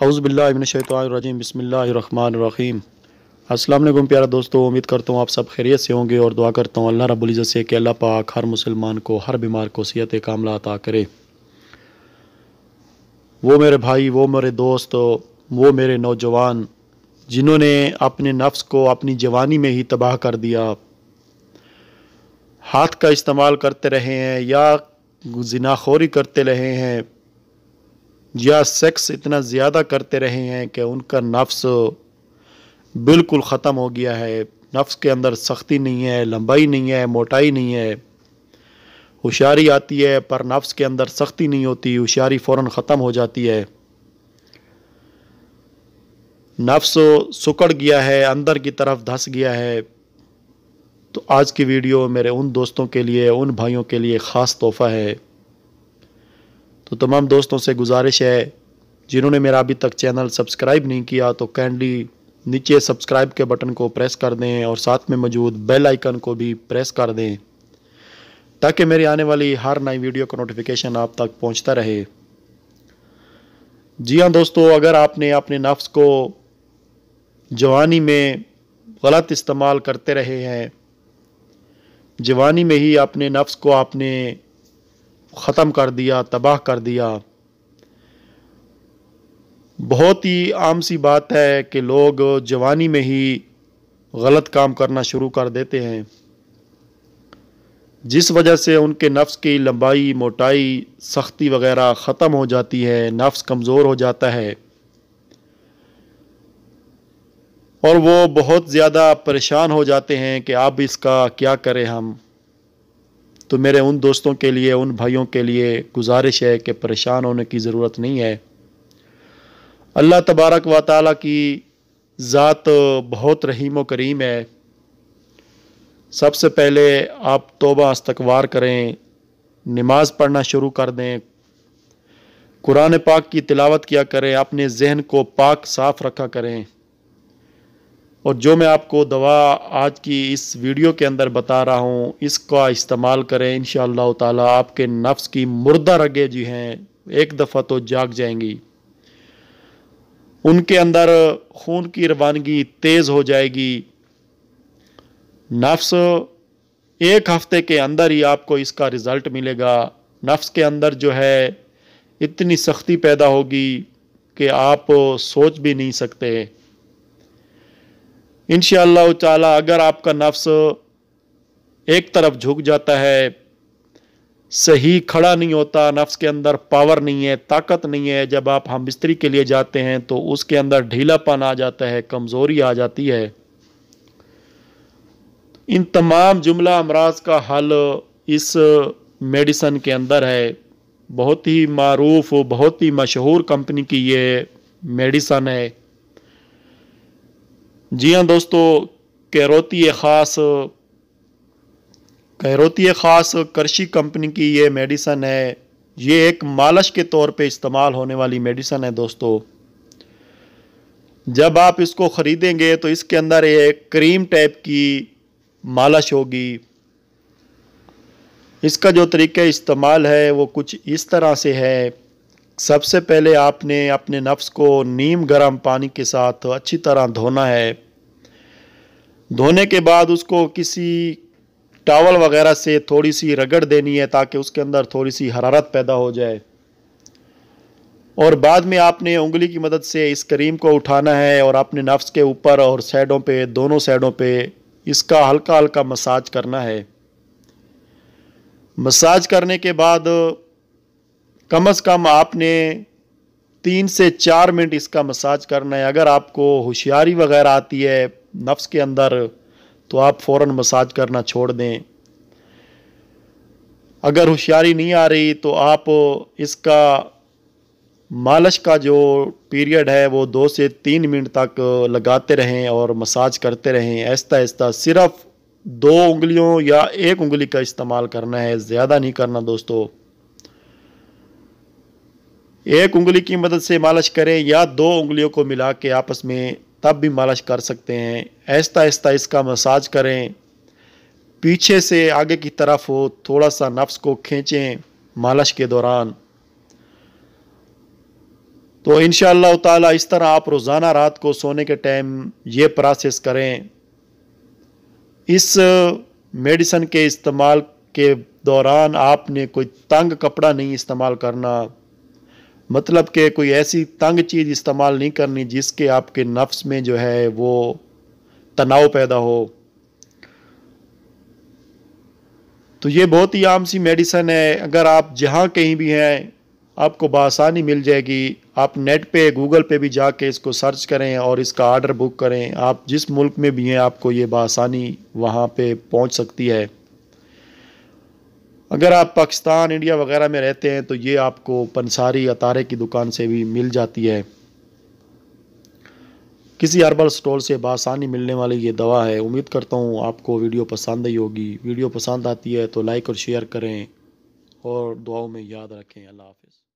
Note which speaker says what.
Speaker 1: हाउसबिल्लाशतरजीम बसमीम असलम प्यारा दोस्तों उम्मीद करता हूँ आप सब खैरियत से होंगे और दुआ करता हूँ अल्लाह रबुल्ज़त से कि अल्लाह पाक हर मुसलमान को हर बीमार को सियत कामला अता करे वो मेरे भाई वो मेरे दोस्त वो मेरे नौजवान जिन्होंने अपने नफ्स को अपनी जवानी में ही तबाह कर दिया हाथ का इस्तेमाल करते रहे हैं या जिनाखोरी करते रहे हैं या सेक्स इतना ज़्यादा करते रहे हैं कि उनका नफ्स बिल्कुल ख़त्म हो गया है नफ्स के अंदर सख्ती नहीं है लंबाई नहीं है मोटाई नहीं है होशारी आती है पर नफ्स के अंदर सख्ती नहीं होती होशारी फ़ौर ख़त्म हो जाती है नफ्स सुकड़ गया है अंदर की तरफ धस गया है तो आज की वीडियो मेरे उन दोस्तों के लिए उन भाइयों के लिए ख़ास तोहफ़ा है तो तमाम दोस्तों से गुजारिश है जिन्होंने मेरा अभी तक चैनल सब्सक्राइब नहीं किया तो कैंडली नीचे सब्सक्राइब के बटन को प्रेस कर दें और साथ में मौजूद बेल आइकन को भी प्रेस कर दें ताकि मेरी आने वाली हर नई वीडियो का नोटिफिकेशन आप तक पहुंचता रहे जी हाँ दोस्तों अगर आपने अपने नफ्स को जवानी में गलत इस्तेमाल करते रहे हैं जवानी में ही अपने नफ्स को आपने ख़त्म कर दिया तबाह कर दिया बहुत ही आम सी बात है कि लोग जवानी में ही गलत काम करना शुरू कर देते हैं जिस वजह से उनके नफ्स की लंबाई मोटाई सख्ती वगैरह ख़त्म हो जाती है नफ्स कमज़ोर हो जाता है और वो बहुत ज़्यादा परेशान हो जाते हैं कि अब इसका क्या करें हम तो मेरे उन दोस्तों के लिए उन भाइयों के लिए गुजारिश है कि परेशान होने की ज़रूरत नहीं है अल्लाह तबारक व ताली की ज़ात बहुत रहीम व करीम है सबसे पहले आप तोबा अस्तकवार करें नमाज़ पढ़ना शुरू कर दें कुरान पाक की तिलावत किया करें अपने जहन को पाक साफ़ रखा करें और जो मैं आपको दवा आज की इस वीडियो के अंदर बता रहा हूँ इसका इस्तेमाल करें इन ताला आपके नफ्स की मुर्दा रगे जी हैं एक दफ़ा तो जाग जाएंगी उनके अंदर खून की रवानगी तेज़ हो जाएगी नफ्स एक हफ्ते के अंदर ही आपको इसका रिज़ल्ट मिलेगा नफ्स के अंदर जो है इतनी सख्ती पैदा होगी कि आप सोच भी नहीं सकते इन ताला अगर आपका नफ्स एक तरफ झुक जाता है सही खड़ा नहीं होता नफ्स के अंदर पावर नहीं है ताकत नहीं है जब आप हम बिस्तरी के लिए जाते हैं तो उसके अंदर ढीलापन आ जाता है कमज़ोरी आ जाती है इन तमाम जुमला अमराज का हल इस मेडिसन के अंदर है बहुत ही मरूफ बहुत ही मशहूर कंपनी की ये मेडिसन है जी हाँ दोस्तों कैरोती ख़ास कैरोती ख़ास करशी कंपनी की ये मेडिसन है ये एक मालश के तौर पे इस्तेमाल होने वाली मेडिसन है दोस्तों जब आप इसको ख़रीदेंगे तो इसके अंदर ये क्रीम टाइप की मालश होगी इसका जो तरीका इस्तेमाल है वो कुछ इस तरह से है सबसे पहले आपने अपने नफ्स को नीम गर्म पानी के साथ अच्छी तरह धोना है धोने के बाद उसको किसी टावल वगैरह से थोड़ी सी रगड़ देनी है ताकि उसके अंदर थोड़ी सी हरारत पैदा हो जाए और बाद में आपने उंगली की मदद से इस करीम को उठाना है और अपने नफ्स के ऊपर और साइडों पे दोनों साइडों पे इसका हल्का हल्का मसाज करना है मसाज करने के बाद कम से कम आपने तीन से चार मिनट इसका मसाज करना है अगर आपको होशियारी वगैरह आती है नफ्स के अंदर तो आप फ़ौर मसाज करना छोड़ दें अगर होशियारी नहीं आ रही तो आप इसका मालिश का जो पीरियड है वो दो से तीन मिनट तक लगाते रहें और मसाज करते रहें ऐसा ऐसा सिर्फ दो उंगलियों या एक उंगली का इस्तेमाल करना है ज़्यादा नहीं करना दोस्तों एक उंगली की मदद से मालिश करें या दो उंगलियों को मिला के आपस में तब भी मालिश कर सकते हैं ऐसा ऐसा इसका मसाज करें पीछे से आगे की तरफ हो थोड़ा सा नफ्स को खींचें मालिश के दौरान तो इन ताला इस तरह आप रोज़ाना रात को सोने के टाइम ये प्रोसेस करें इस मेडिसन के इस्तेमाल के दौरान आपने कोई तंग कपड़ा नहीं इस्तेमाल करना मतलब कि कोई ऐसी तंग चीज़ इस्तेमाल नहीं करनी जिसके आपके नफ्स में जो है वो तनाव पैदा हो तो ये बहुत ही आम सी मेडिसन है अगर आप जहाँ कहीं भी हैं आपको बसानी मिल जाएगी आप नेट पे गूगल पे भी जाके इसको सर्च करें और इसका आर्डर बुक करें आप जिस मुल्क में भी हैं आपको ये बसानी वहाँ पे पहुँच सकती है अगर आप पाकिस्तान इंडिया वगैरह में रहते हैं तो ये आपको पंसारी अतारे की दुकान से भी मिल जाती है किसी हर्बल स्टोर से बासानी मिलने वाली ये दवा है उम्मीद करता हूँ आपको वीडियो पसंद ही होगी वीडियो पसंद आती है तो लाइक और शेयर करें और दुआओं में याद रखें अल्लाह हाफिज़